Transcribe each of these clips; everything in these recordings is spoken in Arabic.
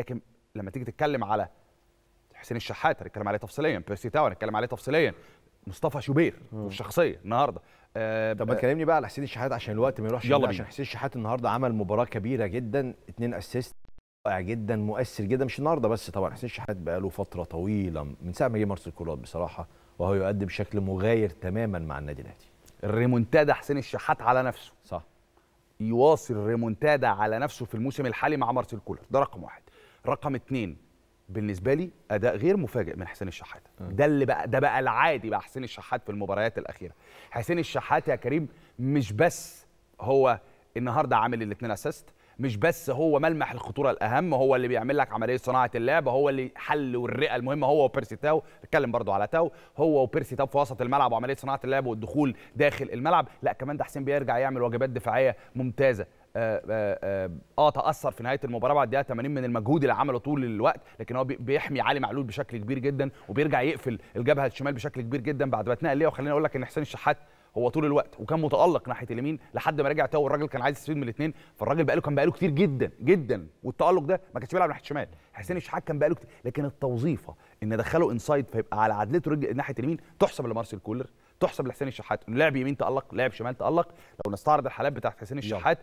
لكن لما تيجي تتكلم على حسين الشحات هنتكلم عليه تفصيليا بيرسي تاو هنتكلم عليه تفصيليا مصطفى شوبير والشخصيه النهارده آه طب ما تكلمني بقى على حسين الشحات عشان الوقت ما يروحش يلا عشان حسين الشحات النهارده عمل مباراه كبيره جدا اثنين اسيست رائع جدا مؤثر جدا مش النهارده بس طبعا حسين الشحات بقى له فتره طويله من ساعه ما جه مارسيل كولر بصراحه وهو يقدم بشكل مغاير تماما مع النادي الاهلي الريمونتادا حسين الشحات على نفسه صح يواصل الريمونتادا على نفسه في الموسم الحالي مع مارسيل كولر ده رقم واحد رقم اثنين بالنسبه لي اداء غير مفاجئ من حسين الشحات آه. ده اللي بقى ده بقى العادي بقى حسين الشحات في المباريات الاخيره حسين الشحات يا كريم مش بس هو النهارده عامل الاثنين اسيست مش بس هو ملمح الخطوره الاهم هو اللي بيعمل لك عمليه صناعه اللعب هو اللي حل والرئه المهمه هو وبيرسي تاو نتكلم برضو على تاو هو وبيرسي تاو في وسط الملعب وعمليه صناعه اللعب والدخول داخل الملعب لا كمان ده حسين بيرجع يعمل واجبات دفاعيه ممتازه آه, آه،, آه،, آه، تأثر في نهاية المباراة بعد دقيقة 80 من المجهود اللي عمله طول الوقت لكن هو بيحمي علي معلول بشكل كبير جدا وبيرجع يقفل الجبهة الشمال بشكل كبير جدا بعد ما اتنقل ليه وخليني أقول لك إن حسين الشحات هو طول الوقت وكان متالق ناحيه اليمين لحد ما رجع تاو الراجل كان عايز يستفيد من الاثنين فالراجل بقاله كان بقاله كتير جدا جدا والتالق ده ما كانش بيلعب ناحيه الشمال حسين الشحات كان بقاله كتير لكن التوظيفه ان دخله انسايد فيبقى على عدلته رجل ناحيه اليمين تحسب لمارسيل كولر تحسب لحسين الشحات انه لاعب يمين تالق لاعب شمال تالق لو نستعرض الحالات بتاعت حسين الشحات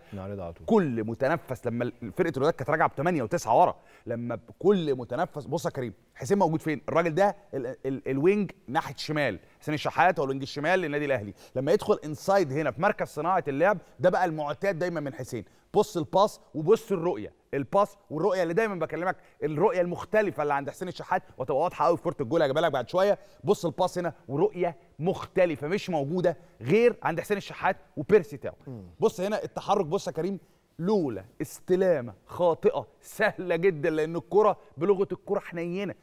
كل متنفس لما فرقه الوداد كانت راجعه بثمانيه وتسعه ورا لما كل متنفس بص يا كريم حسين موجود فين الراجل ده ال ال ال الوينج ناحيه الشمال حسين الشحات هو الوينج الشمال للنادي الاهلي لما يدخل انسايد هنا في مركز صناعه اللعب ده بقى المعتاد دايما من حسين بص الباص وبص الرؤيه الباس والرؤيه اللي دايما بكلمك الرؤيه المختلفه اللي عند حسين الشحات وتبقى واضحه قوي في كره الجول هجيبها لك بعد شويه بص الباس هنا ورؤيه مختلفه مش موجوده غير عند حسين الشحات وبيرسي تاو بص هنا التحرك بص يا كريم لولا استلامه خاطئه سهله جدا لان الكره بلغه الكره حنينه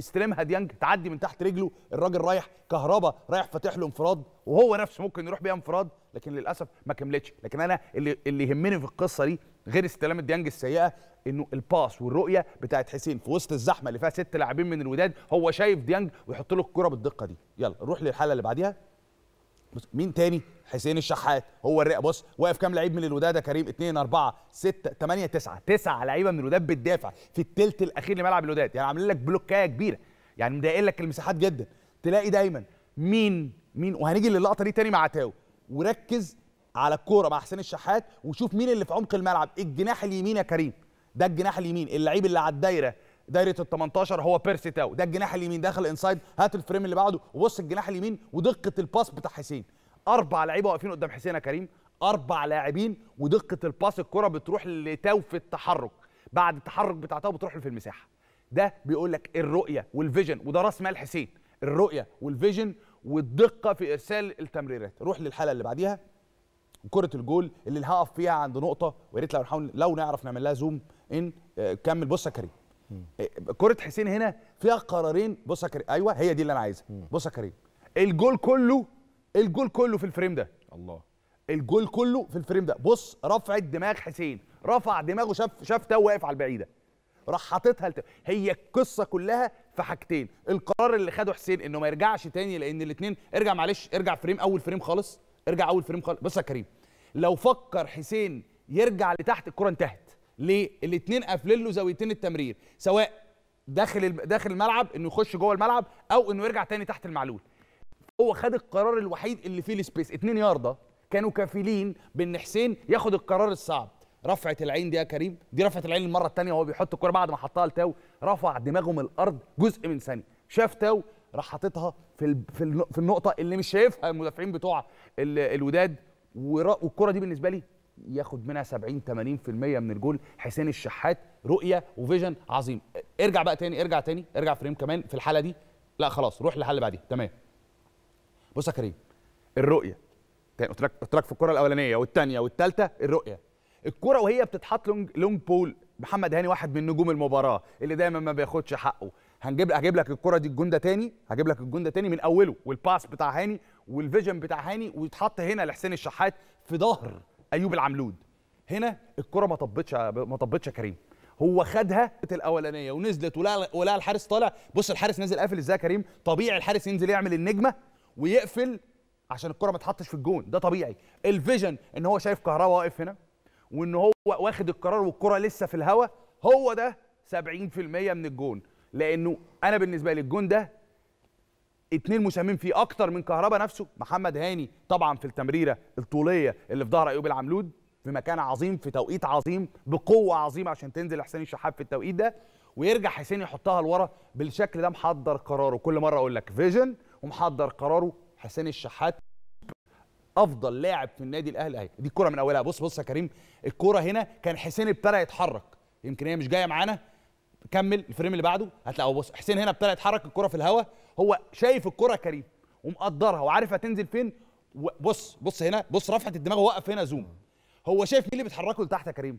استلمها ديانج تعدي من تحت رجله الراجل رايح كهربا رايح فاتح له انفراد وهو نفسه ممكن يروح بيها انفراد لكن للاسف ما كملتش لكن انا اللي اللي يهمني في القصه دي غير استلام الديانج السيئه انه الباس والرؤيه بتاعت حسين في وسط الزحمه اللي فيها ست لاعبين من الوداد هو شايف ديانج ويحط له الكره بالدقه دي يلا نروح للحاله اللي بعديها بص مين تاني حسين الشحات هو الرئه بص واقف كام لعيب من الوداد يا كريم 2 4 6 8 9 9 لعيبه من الوداد بتدافع في الثلث الاخير لملعب الوداد يعني عاملين لك بلوكايه كبيره يعني مضايقين لك المساحات جدا تلاقي دايما مين مين وهنيجي للقطه دي تاني مع تاو وركز على الكوره مع حسين الشحات وشوف مين اللي في عمق الملعب الجناح اليمين يا كريم ده الجناح اليمين اللعيب اللي على الدايره دايره ال 18 هو بيرسي تاو ده الجناح اليمين داخل انسايد هات الفريم اللي بعده وبص الجناح اليمين ودقه الباس بتاع حسين اربع لعيبه واقفين قدام حسين يا كريم اربع لاعبين ودقه الباس الكره بتروح لتاو في التحرك بعد التحرك بتاع تاو بتروح في المساحه ده بيقول لك الرؤيه والفيجن وده راس مال حسين الرؤيه والفيجن والدقه في ارسال التمريرات روح للحاله اللي بعديها كره الجول اللي هقف فيها عند نقطه ويا ريت لو نحاول لو نعرف نعمل لها زوم ان آه، كمل بص يا كريم إيه، كره حسين هنا فيها قرارين بص يا كريم ايوه هي دي اللي انا عايزها بص يا كريم الجول كله الجول كله في الفريم ده الله الجول كله في الفريم ده بص رفعت دماغ حسين رفع دماغه شاف شاف تو واقف على البعيده راح حاططها لت... هي القصه كلها في حاجتين القرار اللي خده حسين انه ما يرجعش تاني لان الاثنين ارجع معلش ارجع فريم اول فريم خالص ارجع اول فريم خالص بص يا كريم لو فكر حسين يرجع لتحت الكره انتهت ليه؟ الاثنين قافلين له زاويتين التمرير سواء داخل داخل الملعب انه يخش جوه الملعب او انه يرجع تاني تحت المعلول هو خد القرار الوحيد اللي فيه السبيس اثنين يارده كانوا كافلين بان حسين ياخد القرار الصعب رفعت العين دي يا كريم دي رفعت العين المره الثانيه وهو بيحط الكوره بعد ما حطها لتاو رفع دماغه من الارض جزء من ثانيه شاف تاو راح حاططها في في النقطه اللي مش شايفها المدافعين بتوع الوداد والكره دي بالنسبه لي ياخد منها 70 80% من الجول حسين الشحات رؤيه وفيجن عظيم ارجع بقى تاني ارجع تاني ارجع فريم كمان في الحاله دي لا خلاص روح للحل بعديه تمام بص يا كريم الرؤيه قلت لك قلت لك في الكره الاولانيه والثانيه والثالثه الرؤيه الكره وهي بتتحط لونج لونج بول محمد هاني واحد من نجوم المباراه اللي دايما ما بياخدش حقه هنجيب هجيب لك الكره دي الجون ده تاني هجيب لك الجون ده تاني من اوله والباس بتاع هاني والفيجن بتاع هاني ويتحط هنا لحسين الشحات في ظهر ايوب العملود هنا الكره ما طبتش ما طبتش يا كريم هو خدها الاولانيه ونزلت ولا ولا الحارس طالع بص الحارس نازل قافل ازاي يا كريم طبيعي الحارس ينزل يعمل النجمه ويقفل عشان الكره ما تحطش في الجون ده طبيعي الفيجن ان هو شايف كهربا واقف هنا وان هو واخد القرار والكره لسه في الهواء هو ده 70% من الجون لانه انا بالنسبه لي الجون ده اتنين مساهمين فيه اكتر من كهربا نفسه محمد هاني طبعا في التمريره الطوليه اللي في ظهر ايوب العملود في مكان عظيم في توقيت عظيم بقوه عظيمه عشان تنزل حسين الشحات في التوقيت ده ويرجع حسين يحطها لورا بالشكل ده محضر قراره كل مره اقول لك فيجن ومحضر قراره حسين الشحات افضل لاعب في النادي الاهلي اهي دي الكره من اولها بص بص يا كريم الكره هنا كان حسين ابتدى يتحرك يمكن هي مش جايه معانا كمل الفريم اللي بعده هتلاقوا بص حسين هنا ابتدى يتحرك الكره في الهواء هو شايف الكره كريم ومقدرها وعارف هتنزل فين بص بص هنا بص رفعه الدماغ وقف هنا زوم هو شايف مين اللي بيتحركه لتحت يا كريم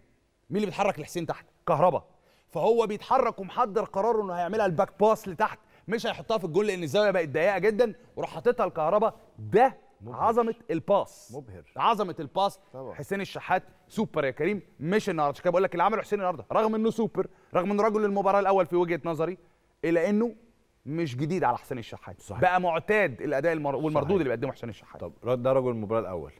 مين اللي بيتحرك لحسين تحت كهربا فهو بيتحرك ومحضر قراره انه هيعملها الباك باس لتحت مش هيحطها في الجول لان الزاويه بقت ضيقه جدا وراح حاططها الكهرباء ده مبهر. عظمه الباس مبهر عظمه الباس طبعا. حسين الشحات سوبر يا كريم مش النهارده عشان كده بقول لك اللي عمله حسين النهارده رغم انه سوبر رغم انه رجل المباراه الاول في وجهه نظري الا انه مش جديد على حسين الشحات صحيح. بقى معتاد الاداء المر... والمردود صحيح. اللي بيقدمه حسين الشحات طب ده رجل المباراه الاول